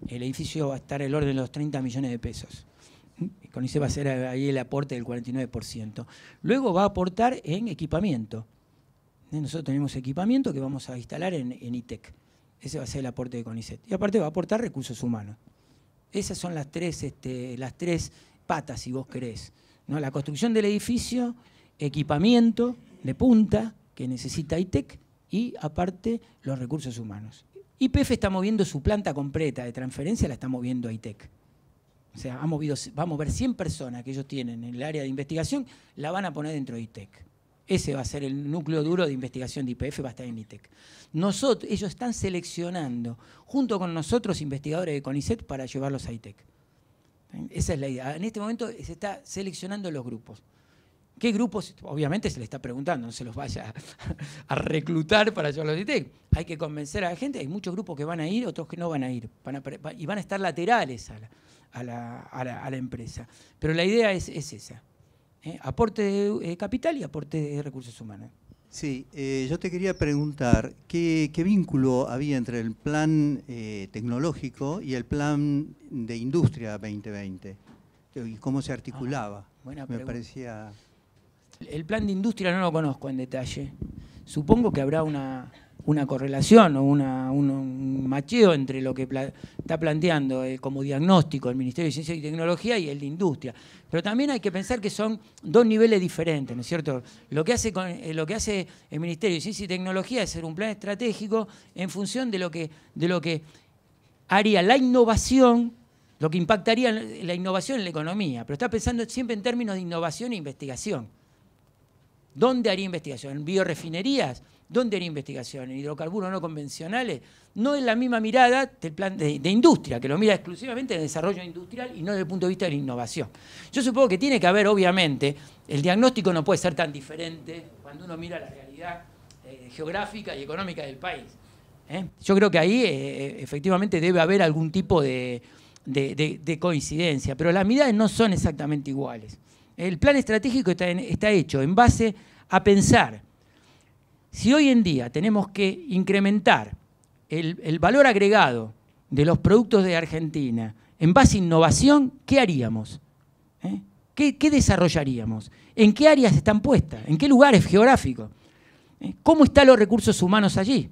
el edificio va a estar el orden de los 30 millones de pesos. Conicet va a ser ahí el aporte del 49%. Luego va a aportar en equipamiento. Eh, nosotros tenemos equipamiento que vamos a instalar en, ITEC. Ese va a ser el aporte de CONICET. Y aparte va a aportar recursos humanos. Esas son las tres, este, las tres patas, si vos querés. ¿No? La construcción del edificio, equipamiento de punta que necesita ITEC y aparte los recursos humanos. YPF está moviendo su planta completa de transferencia, la está moviendo a ITEC. O sea, ha movido, va a mover 100 personas que ellos tienen en el área de investigación, la van a poner dentro de ITEC. Ese va a ser el núcleo duro de investigación de IPF, va a estar en ITEC. Nosotros, ellos están seleccionando, junto con nosotros, investigadores de CONICET, para llevarlos a ITEC. Esa es la idea. En este momento se está seleccionando los grupos. ¿Qué grupos? Obviamente se le está preguntando, no se los vaya a reclutar para llevarlos a e Hay que convencer a la gente, hay muchos grupos que van a ir, otros que no van a ir, y van a estar laterales a la, empresa. Pero la idea es, esa, ¿eh? aporte de eh, capital y aporte de recursos humanos. Sí, eh, yo te quería preguntar ¿qué, vínculo había entre el plan tecnológico y el plan de industria 2020 y cómo se ah, articulaba. Me parecía el plan de industria no lo conozco en detalle. Supongo que habrá una, una correlación o un, macheo entre lo que está planteando eh, como diagnóstico el Ministerio de Ciencia y Tecnología y el de Industria. Pero también hay que pensar que son dos niveles diferentes, ¿no es cierto? Lo que hace, eh, lo que hace el Ministerio de Ciencia y Tecnología es hacer un plan estratégico en función de lo que, de lo que haría la innovación lo que impactaría la innovación en la economía, pero está pensando siempre en términos de innovación e investigación. ¿Dónde haría investigación? ¿En biorefinerías? ¿Dónde haría investigación? ¿En hidrocarburos no convencionales? No es la misma mirada del plan de, industria, que lo mira exclusivamente en desarrollo industrial y no desde el punto de vista de la innovación. Yo supongo que tiene que haber, obviamente, el diagnóstico no puede ser tan diferente cuando uno mira la realidad eh, geográfica y económica del país. ¿eh? Yo creo que ahí eh, efectivamente debe haber algún tipo de coincidencia, pero las miradas no son exactamente iguales. El plan estratégico está, hecho en base a pensar, si hoy en día tenemos que incrementar el, valor agregado de los productos de Argentina en base a innovación, ¿qué haríamos? ¿Eh? ¿Qué, desarrollaríamos? ¿En qué áreas están puestas? ¿En qué lugares geográficos? ¿Eh? ¿Cómo están los recursos humanos allí?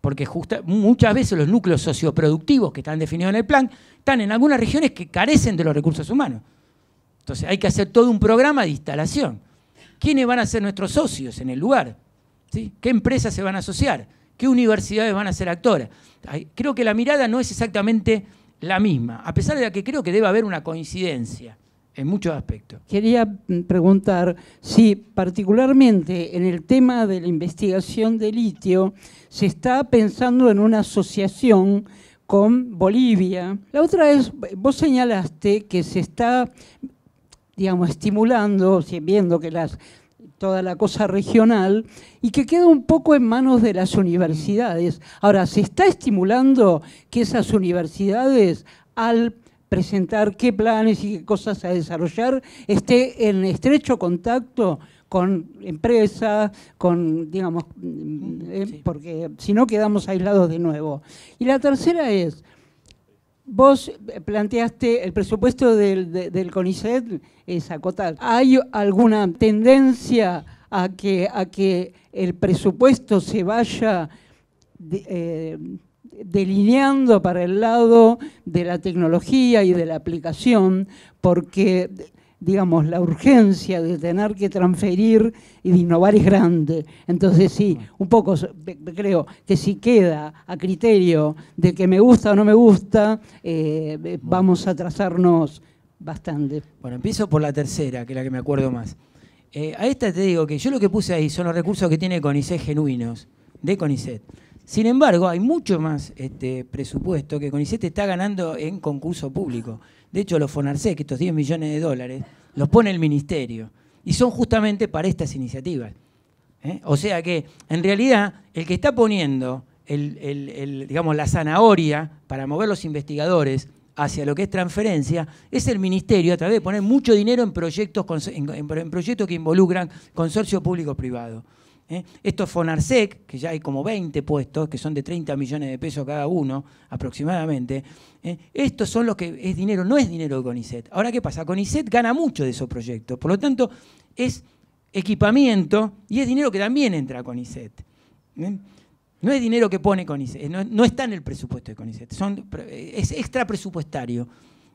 Porque muchas veces los núcleos socioproductivos que están definidos en el plan están en algunas regiones que carecen de los recursos humanos. Entonces hay que hacer todo un programa de instalación. ¿Quiénes van a ser nuestros socios en el lugar? ¿Qué empresas se van a asociar? ¿Qué universidades van a ser actoras? Creo que la mirada no es exactamente la misma, a pesar de que creo que debe haber una coincidencia en muchos aspectos. Quería mm, preguntar si particularmente en el tema de la investigación de litio se está pensando en una asociación con Bolivia. La otra es, eh, vos señalaste que se está digamos, estimulando, viendo que las, toda la cosa regional, y que queda un poco en manos de las universidades. Ahora, se está estimulando que esas universidades, al presentar qué planes y qué cosas a desarrollar, esté en estrecho contacto con empresas, con, digamos, eh, porque si no quedamos aislados de nuevo. Y la tercera es, Vos eh, planteaste el presupuesto del, CONICET es acotar. ¿Hay alguna tendencia a que, el presupuesto se vaya eh, delineando para el lado de la tecnología y de la aplicación? Porque digamos, la urgencia de tener que transferir y de innovar es grande. Entonces sí, un poco creo que si queda a criterio de que me gusta o no me gusta, eh, eh, vamos a trazarnos bastante. Bueno, empiezo por la tercera, que es la que me acuerdo más. Eh, a esta te digo que yo lo que puse ahí son los recursos que tiene CONICET genuinos, de CONICET. Sin embargo, hay mucho más este, presupuesto que CONICET está ganando en concurso público. De hecho, los FONARSEC, estos 10 millones de dólares, los pone el ministerio. Y son justamente para estas iniciativas. ¿eh? O sea que, en realidad, el que está poniendo digamos, la zanahoria para mover los investigadores hacia lo que es transferencia es el ministerio a través de poner mucho dinero en proyectos, en proyectos que involucran consorcio público-privado. ¿eh? Estos FONARSEC, que ya hay como 20 puestos, que son de 30 millones de pesos cada uno aproximadamente. ¿eh? Estos son los que es dinero, no es dinero de CONICET. Ahora, ¿qué pasa? CONICET gana mucho de esos proyectos. Por lo tanto, es equipamiento y es dinero que también entra a CONICET. ¿eh? No es dinero que pone CONICET, no, está en el presupuesto de CONICET, es extra presupuestario.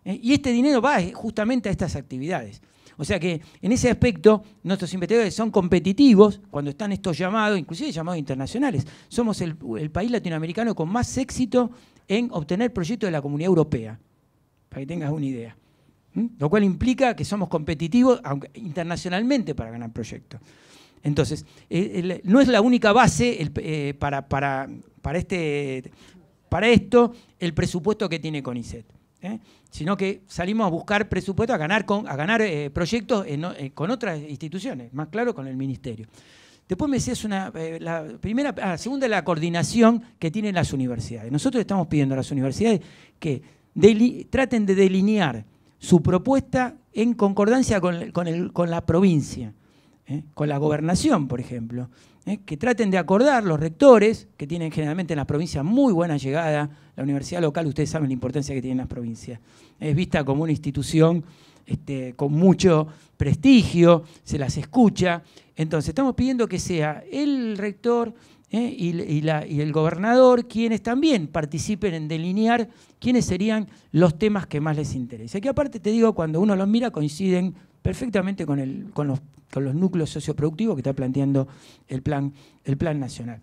Y este dinero va justamente a estas actividades. O sea que en ese aspecto nuestros investigadores son competitivos cuando están estos llamados, inclusive llamados internacionales. Somos el, país latinoamericano con más éxito en obtener proyectos de la comunidad europea, para que tengas una idea. Lo cual implica que somos competitivos internacionalmente para ganar proyectos. Entonces, no es la única base eh, para, para, este, para esto el presupuesto que tiene CONICET. ¿eh? sino que salimos a buscar presupuesto, a ganar, a ganar eh, proyectos eh, con otras instituciones, más claro con el ministerio. Después me decías una, la primera, ah, segunda la coordinación que tienen las universidades. Nosotros estamos pidiendo a las universidades que traten de delinear su propuesta en concordancia con la provincia, con la gobernación, por ejemplo. ¿eh? que traten de acordar los rectores, que tienen generalmente en las provincias muy buena llegada, la universidad local, ustedes saben la importancia que tienen las provincias, es vista como una institución este, con mucho prestigio, se las escucha, entonces estamos pidiendo que sea el rector ¿eh? y, el gobernador quienes también participen en delinear quiénes serían los temas que más les interesa, que aparte te digo, cuando uno los mira coinciden perfectamente con, los, núcleos socioproductivos que está planteando el plan, nacional.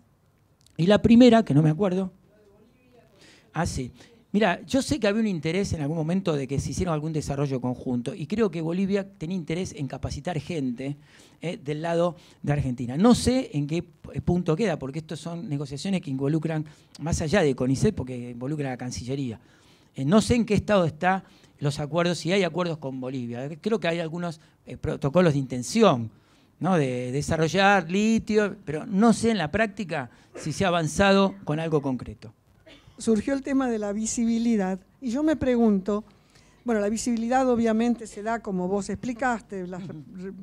Y la primera, que no me acuerdo. Ah, sí. Mira, yo sé que había un interés en algún momento de que se hiciera algún desarrollo conjunto y creo que Bolivia tenía interés en capacitar gente eh, del lado de Argentina. No sé en qué punto queda, porque estas son negociaciones que involucran, más allá de CONICET, porque involucra a la Cancillería. Eh, no sé en qué estado está los acuerdos, si hay acuerdos con Bolivia. Creo que hay algunos eh, protocolos de intención, ¿no? de desarrollar litio, pero no sé en la práctica si se ha avanzado con algo concreto. Surgió el tema de la visibilidad y yo me pregunto, bueno, la visibilidad obviamente se da como vos explicaste, las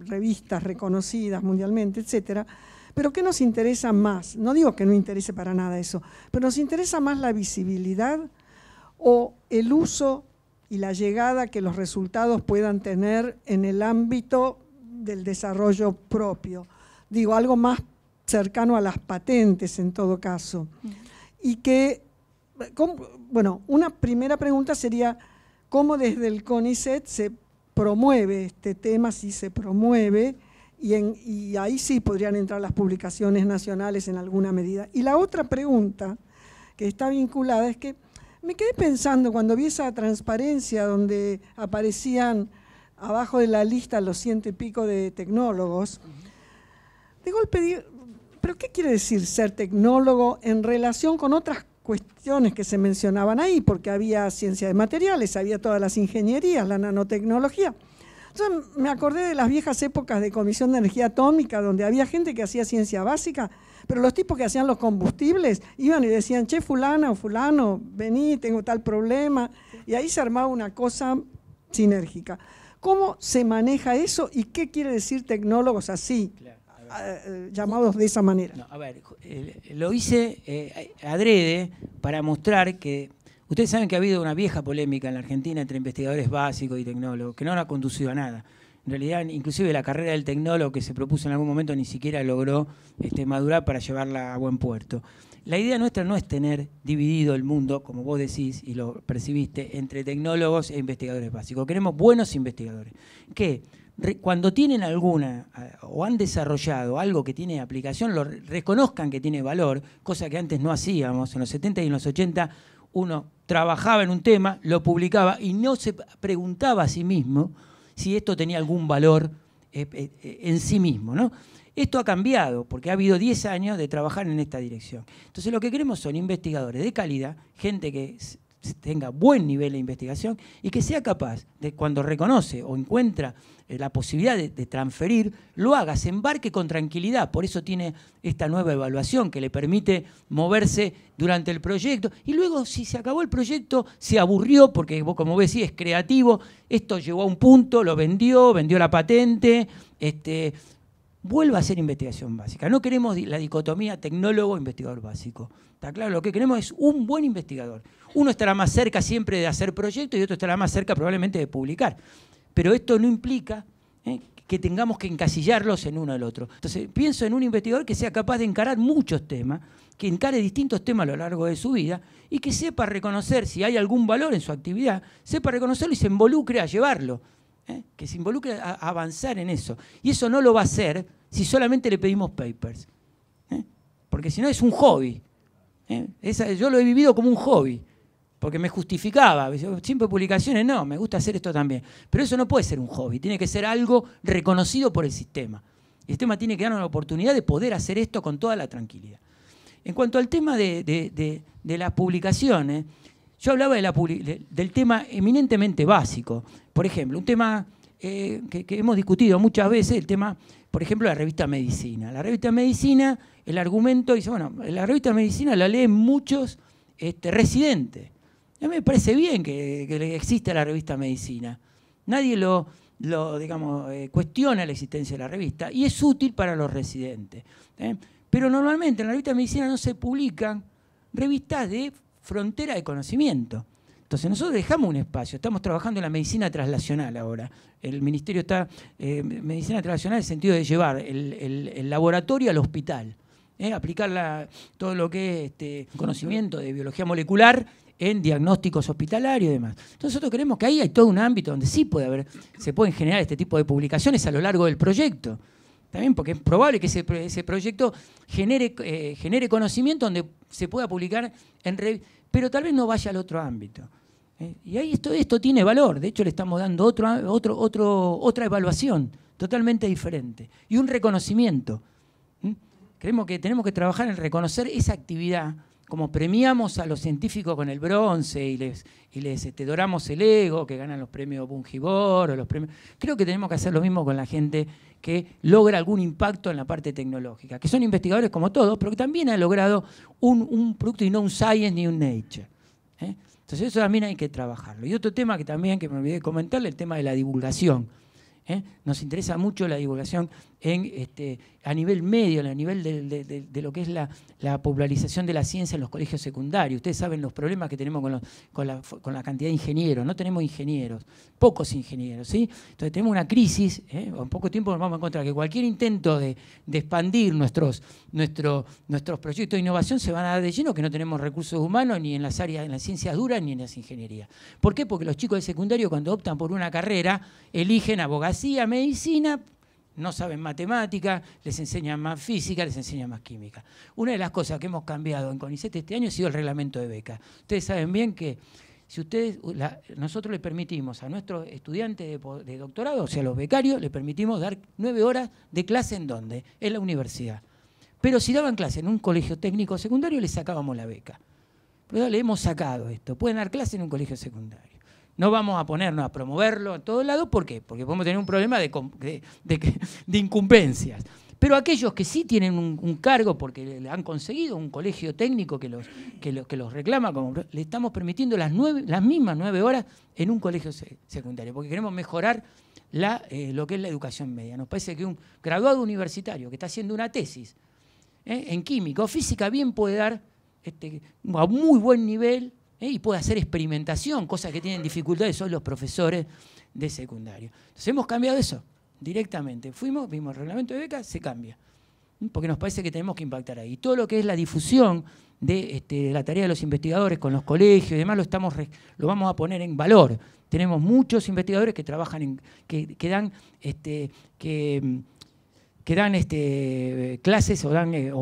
revistas reconocidas mundialmente, etcétera, pero ¿qué nos interesa más? No digo que no interese para nada eso, pero nos interesa más la visibilidad o el uso y la llegada que los resultados puedan tener en el ámbito del desarrollo propio. Digo, algo más cercano a las patentes en todo caso. Y que, bueno, una primera pregunta sería, ¿cómo desde el CONICET se promueve este tema, si se promueve? Y, en, ahí sí podrían entrar las publicaciones nacionales en alguna medida. Y la otra pregunta que está vinculada es que me quedé pensando cuando vi esa transparencia donde aparecían abajo de la lista los ciento y pico de tecnólogos. De golpe ¿pero qué quiere decir ser tecnólogo en relación con otras cuestiones que se mencionaban ahí? Porque había ciencia de materiales, había todas las ingenierías, la nanotecnología. Entonces me acordé de las viejas épocas de Comisión de Energía Atómica, donde había gente que hacía ciencia básica pero los tipos que hacían los combustibles iban y decían, che, fulana o fulano, vení, tengo tal problema. Y ahí se armaba una cosa sinérgica. ¿Cómo se maneja eso y qué quiere decir tecnólogos así? Eh, llamados de esa manera. a ver, eh, lo hice eh, adrede para mostrar que ustedes saben que ha habido una vieja polémica en la Argentina entre investigadores básicos y tecnólogos, que no ha conducido a nada en realidad inclusive la carrera del tecnólogo que se propuso en algún momento ni siquiera logró este, madurar para llevarla a buen puerto. La idea nuestra no es tener dividido el mundo, como vos decís y lo percibiste, entre tecnólogos e investigadores básicos. Queremos buenos investigadores que cuando tienen alguna o han desarrollado algo que tiene aplicación, lo reconozcan que tiene valor, cosa que antes no hacíamos. En los 70 y en los 80 uno trabajaba en un tema, lo publicaba y no se preguntaba a sí mismo si esto tenía algún valor eh, eh, eh, en sí mismo. ¿no? Esto ha cambiado porque ha habido 10 años de trabajar en esta dirección. Entonces lo que queremos son investigadores de calidad, gente que tenga buen nivel de investigación y que sea capaz de cuando reconoce o encuentra eh, la posibilidad de, transferir, lo haga, se embarque con tranquilidad. Por eso tiene esta nueva evaluación que le permite moverse durante el proyecto. Y luego, si se acabó el proyecto, se aburrió, porque como ves, sí, es creativo. Esto llegó a un punto, lo vendió, vendió la patente. Este, vuelva a hacer investigación básica. No queremos la dicotomía tecnólogo-investigador básico. Está claro, lo que queremos es un buen investigador. Uno estará más cerca siempre de hacer proyectos y otro estará más cerca probablemente de publicar. Pero esto no implica ¿eh? que tengamos que encasillarlos en uno al otro. Entonces, pienso en un investigador que sea capaz de encarar muchos temas, que encare distintos temas a lo largo de su vida y que sepa reconocer si hay algún valor en su actividad, sepa reconocerlo y se involucre a llevarlo, ¿eh? que se involucre a avanzar en eso. Y eso no lo va a hacer si solamente le pedimos papers, ¿eh? porque si no es un hobby. yo lo he vivido como un hobby porque me justificaba. Siempre publicaciones, no, me gusta hacer esto también. Pero eso no puede ser un hobby, tiene que ser algo reconocido por el sistema. El sistema tiene que darnos la oportunidad de poder hacer esto con toda la tranquilidad. En cuanto al tema de, las publicaciones, yo hablaba la, del tema eminentemente básico. Por ejemplo, un tema eh, que, hemos discutido muchas veces, el tema, por ejemplo, la revista Medicina. La revista Medicina, el argumento dice, bueno, la revista Medicina la leen muchos este, residentes. A mí me parece bien que, que exista la revista Medicina. Nadie lo, digamos, eh, cuestiona la existencia de la revista y es útil para los residentes. ¿eh? Pero normalmente en la revista medicina no se publican revistas de frontera de conocimiento. Entonces nosotros dejamos un espacio, estamos trabajando en la medicina traslacional ahora. El ministerio está, eh, medicina traslacional en el sentido de llevar el, laboratorio al hospital, aplicar todo lo que es este, conocimiento de biología molecular en diagnósticos hospitalarios y demás. Entonces nosotros creemos que ahí hay todo un ámbito donde sí puede haber, se pueden generar este tipo de publicaciones a lo largo del proyecto. También porque es probable que ese, proyecto genere, eh, genere conocimiento donde se pueda publicar en pero tal vez no vaya al otro ámbito. Eh, y ahí esto, esto tiene valor, de hecho le estamos dando otro, otro, otro, otra evaluación totalmente diferente y un reconocimiento. ¿Mm? Creemos que tenemos que trabajar en reconocer esa actividad como premiamos a los científicos con el bronce y les, este, doramos el ego, que ganan los premios Bungibor o los premios. Creo que tenemos que hacer lo mismo con la gente que logra algún impacto en la parte tecnológica, que son investigadores como todos, pero que también ha logrado un, producto y no un science ni un nature. ¿eh? Entonces eso también hay que trabajarlo. Y otro tema que también que me olvidé de comentarle, el tema de la divulgación. ¿eh? Nos interesa mucho la divulgación este, a nivel medio, a nivel de, lo que es la, popularización de la ciencia en los colegios secundarios. Ustedes saben los problemas que tenemos con, la, cantidad de ingenieros. No tenemos ingenieros, pocos ingenieros. ¿sí? Entonces tenemos una crisis, en ¿eh? poco tiempo nos vamos a encontrar que cualquier intento de, expandir nuestros, proyectos de innovación se van a dar de lleno que no tenemos recursos humanos ni en las áreas, en las ciencias duras ni en las ingenierías. ¿Por qué? Porque los chicos de secundario cuando optan por una carrera eligen abogacía, medicina, no saben matemática, les enseñan más física, les enseñan más química. Una de las cosas que hemos cambiado en CONICET este año ha sido el reglamento de beca. Ustedes saben bien que si ustedes, nosotros le permitimos a nuestros estudiantes de, doctorado, o sea, los becarios, le permitimos dar nueve horas de clase en dónde? En la universidad. Pero si daban clase en un colegio técnico secundario, les sacábamos la beca. Pero le hemos sacado esto. Pueden dar clase en un colegio secundario. No vamos a ponernos a promoverlo a todos lados, ¿por qué? Porque podemos tener un problema de, incumbencias. Pero aquellos que sí tienen un, cargo porque le han conseguido un colegio técnico que los, que reclama, como, le estamos permitiendo las, nueve, las mismas nueve horas en un colegio secundario, porque queremos mejorar la, eh, lo que es la educación media. Nos parece que un graduado universitario que está haciendo una tesis eh, en química o física bien puede dar este, a muy buen nivel eh, y puede hacer experimentación, cosas que tienen dificultades son los profesores de secundario. Entonces hemos cambiado eso directamente. Fuimos, vimos el reglamento de becas, se cambia, porque nos parece que tenemos que impactar ahí. Todo lo que es la difusión de, este, la tarea de los investigadores con los colegios y demás lo, estamos, lo vamos a poner en valor. Tenemos muchos investigadores que trabajan, que, dan, este, que, dan este, clases o dan, eh,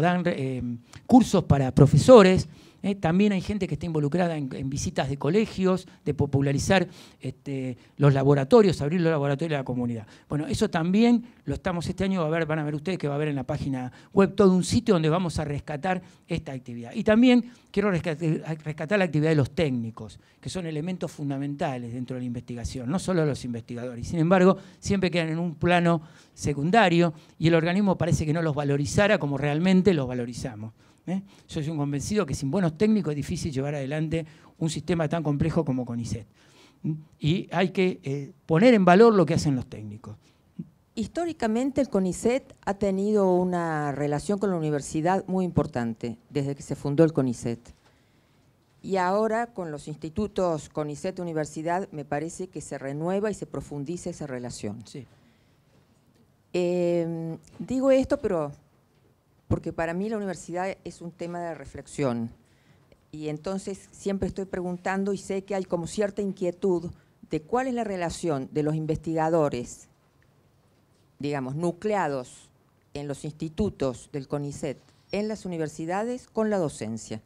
dan eh, cursos para profesores ¿eh? también hay gente que está involucrada en, visitas de colegios, de popularizar este, los laboratorios, abrir los laboratorios a la comunidad. Bueno, eso también lo estamos este año, a ver, van a ver ustedes que va a haber en la página web todo un sitio donde vamos a rescatar esta actividad. Y también quiero rescatar, rescatar la actividad de los técnicos, que son elementos fundamentales dentro de la investigación, no solo los investigadores. Sin embargo, siempre quedan en un plano secundario y el organismo parece que no los valorizara como realmente los valorizamos. ¿eh? soy un convencido que sin buenos técnicos es difícil llevar adelante un sistema tan complejo como CONICET. Y hay que eh, poner en valor lo que hacen los técnicos. Históricamente el CONICET ha tenido una relación con la universidad muy importante desde que se fundó el CONICET. Y ahora con los institutos CONICET Universidad me parece que se renueva y se profundiza esa relación. Sí. Eh, digo esto, pero porque para mí la universidad es un tema de reflexión. Y entonces siempre estoy preguntando y sé que hay como cierta inquietud de cuál es la relación de los investigadores, digamos, nucleados en los institutos del CONICET, en las universidades, con la docencia.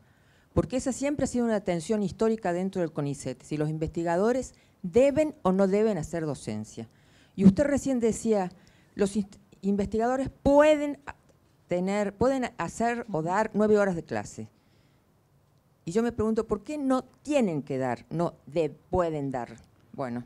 Porque esa siempre ha sido una tensión histórica dentro del CONICET, si los investigadores deben o no deben hacer docencia. Y usted recién decía, los investigadores pueden pueden hacer o dar nueve horas de clase. Y yo me pregunto, ¿por qué no tienen que dar? No pueden dar. Bueno.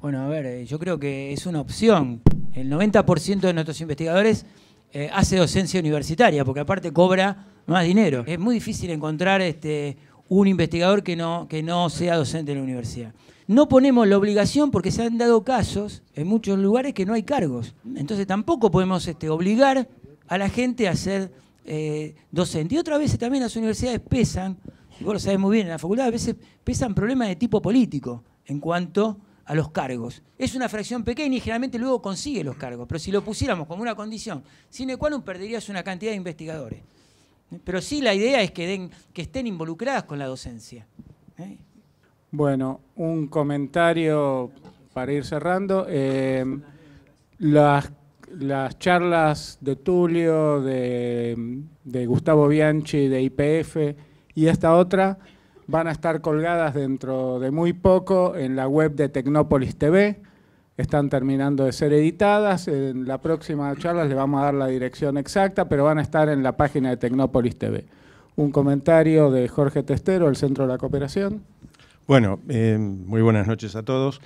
Bueno, a ver, eh, yo creo que es una opción. El 90% de nuestros investigadores eh, hace docencia universitaria, porque aparte cobra más dinero. Es muy difícil encontrar este, un investigador que no, que no sea docente en la universidad. No ponemos la obligación porque se han dado casos en muchos lugares que no hay cargos. Entonces tampoco podemos este, obligar a la gente a ser eh, docente. Y otra vez también las universidades pesan, vos lo sabés muy bien, en la facultad a veces pesan problemas de tipo político en cuanto a los cargos. Es una fracción pequeña y generalmente luego consigue los cargos, pero si lo pusiéramos como una condición, sin el cual perderías una cantidad de investigadores. Pero sí la idea es que, den, que estén involucradas con la docencia. ¿eh? Bueno, un comentario para ir cerrando. Eh, las las charlas de Tulio, de, Gustavo Bianchi, de IPF y esta otra van a estar colgadas dentro de muy poco en la web de Tecnópolis TV. Están terminando de ser editadas. En la próxima charla les vamos a dar la dirección exacta, pero van a estar en la página de Tecnópolis TV. Un comentario de Jorge Testero, el Centro de la Cooperación. Bueno, eh, muy buenas noches a todos.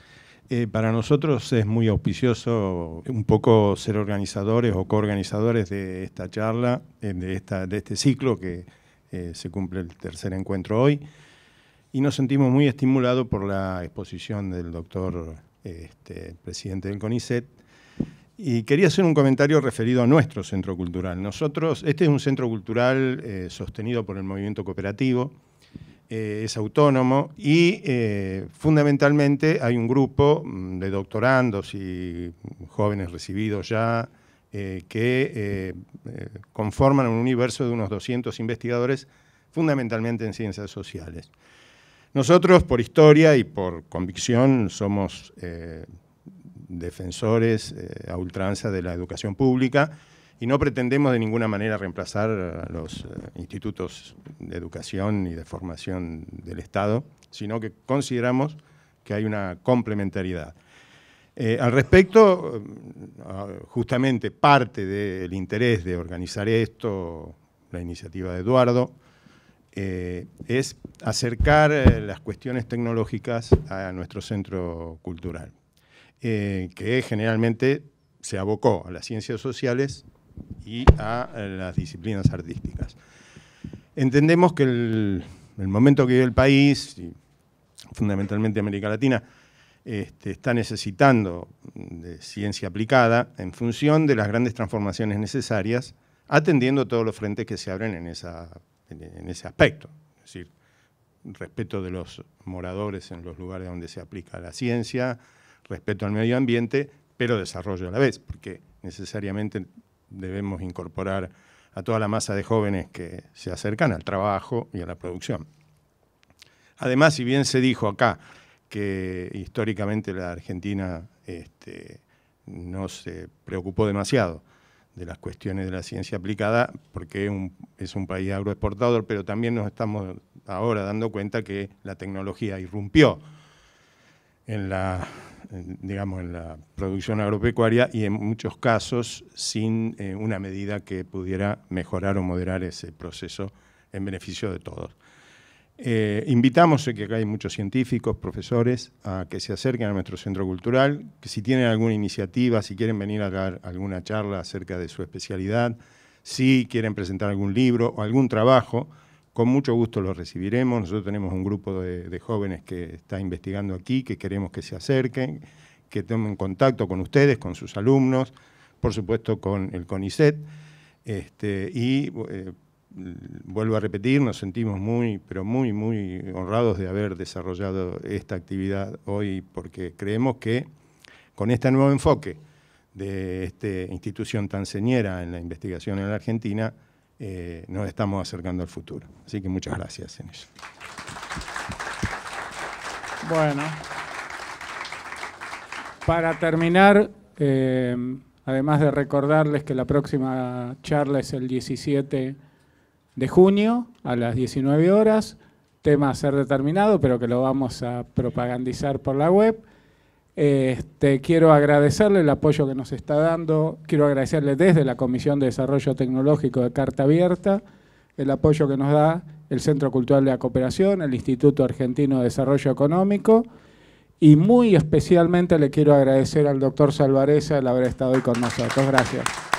Eh, para nosotros es muy auspicioso un poco ser organizadores o coorganizadores de esta charla, eh, de, este ciclo que eh, se cumple el tercer encuentro hoy. Y nos sentimos muy estimulados por la exposición del doctor, este, presidente del CONICET. Y quería hacer un comentario referido a nuestro centro cultural. Nosotros, este es un centro cultural sostenido por el movimiento cooperativo eh, es autónomo y eh, fundamentalmente hay un grupo mm, de doctorandos y jóvenes recibidos ya eh, que conforman un universo de unos 200 investigadores fundamentalmente en ciencias sociales. Nosotros por historia y por convicción somos defensores a ultranza de la educación pública, y no pretendemos de ninguna manera reemplazar a eh, los eh, institutos de educación y de formación del Estado, sino que consideramos que hay una complementariedad. Eh, al respecto, ah, justamente parte del interés de organizar esto, la iniciativa de Eduardo, es acercar las cuestiones tecnológicas a nuestro centro cultural, que generalmente se abocó a las ciencias sociales y a eh, las disciplinas artísticas. Entendemos que el, momento que vive el país, y fundamentalmente América Latina, este, está necesitando de ciencia aplicada en función de las grandes transformaciones necesarias, atendiendo todos los frentes que se abren en, esa, en ese aspecto. Es decir, respeto de los moradores en los lugares donde se aplica la ciencia, respeto al medio ambiente, pero desarrollo a la vez, porque necesariamente debemos incorporar a toda la masa de jóvenes que se acercan al trabajo y a la producción. Además, si bien se dijo acá que históricamente la Argentina este, no se preocupó demasiado de las cuestiones de la ciencia aplicada, porque es un país agroexportador, pero también nos estamos ahora dando cuenta que la tecnología irrumpió en la digamos, en la producción agropecuaria y en muchos casos sin eh, una medida que pudiera mejorar o moderar ese proceso en beneficio de todos. Eh, invitamos, que acá hay muchos científicos, profesores, a que se acerquen a nuestro centro cultural, que si tienen alguna iniciativa, si quieren venir a dar alguna charla acerca de su especialidad, si quieren presentar algún libro o algún trabajo, con mucho gusto lo recibiremos. Nosotros tenemos un grupo de, jóvenes que está investigando aquí, que queremos que se acerquen, que tomen contacto con ustedes, con sus alumnos, por supuesto con el CONICET. Este, y eh, vuelvo a repetir, nos sentimos muy, pero muy, muy honrados de haber desarrollado esta actividad hoy, porque creemos que con este nuevo enfoque de esta institución tan señera en la investigación en la Argentina, eh, nos estamos acercando al futuro. Así que muchas gracias en eso. Bueno, para terminar, eh, además de recordarles que la próxima charla es el 17 de junio a las 19 horas, tema a ser determinado, pero que lo vamos a propagandizar por la web. Este, quiero agradecerle el apoyo que nos está dando, quiero agradecerle desde la Comisión de Desarrollo Tecnológico de Carta Abierta el apoyo que nos da el Centro Cultural de la Cooperación, el Instituto Argentino de Desarrollo Económico y muy especialmente le quiero agradecer al doctor Salvareza el haber estado hoy con nosotros. Gracias.